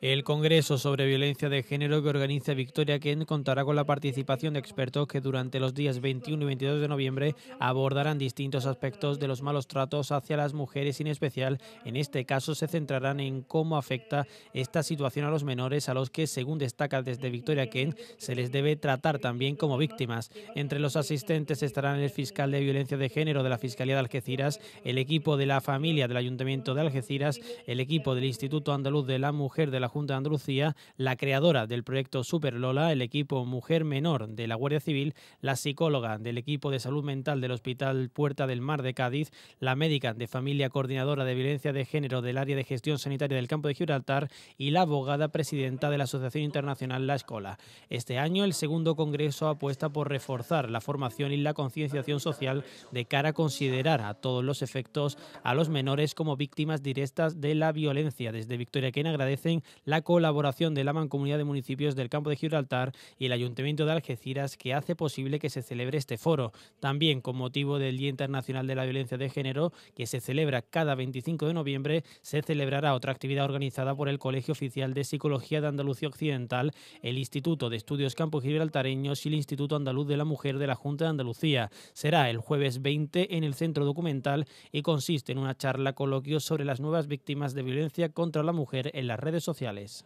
El Congreso sobre Violencia de Género que organiza Victoria Kent contará con la participación de expertos que durante los días 21 y 22 de noviembre abordarán distintos aspectos de los malos tratos hacia las mujeres en especial en este caso se centrarán en cómo afecta esta situación a los menores a los que según destaca desde Victoria Kent se les debe tratar también como víctimas. Entre los asistentes estarán el fiscal de Violencia de Género de la Fiscalía de Algeciras, el equipo de la familia del Ayuntamiento de Algeciras, el equipo del Instituto Andaluz de la Mujer de la Junta de Andalucía, la creadora del proyecto Super Lola, el equipo Mujer Menor de la Guardia Civil, la psicóloga del equipo de salud mental del Hospital Puerta del Mar de Cádiz, la médica de familia coordinadora de violencia de género del área de gestión sanitaria del campo de Gibraltar y la abogada presidenta de la Asociación Internacional La Escola. Este año el segundo congreso apuesta por reforzar la formación y la concienciación social de cara a considerar a todos los efectos a los menores como víctimas directas de la violencia. Desde Victoria Quien agradecen la colaboración de la Mancomunidad de Municipios del Campo de Gibraltar y el Ayuntamiento de Algeciras que hace posible que se celebre este foro. También con motivo del Día Internacional de la Violencia de Género, que se celebra cada 25 de noviembre, se celebrará otra actividad organizada por el Colegio Oficial de Psicología de Andalucía Occidental, el Instituto de Estudios Campo Gibraltareños y el Instituto Andaluz de la Mujer de la Junta de Andalucía. Será el jueves 20 en el Centro Documental y consiste en una charla coloquio sobre las nuevas víctimas de violencia contra la mujer en las redes sociales sociales.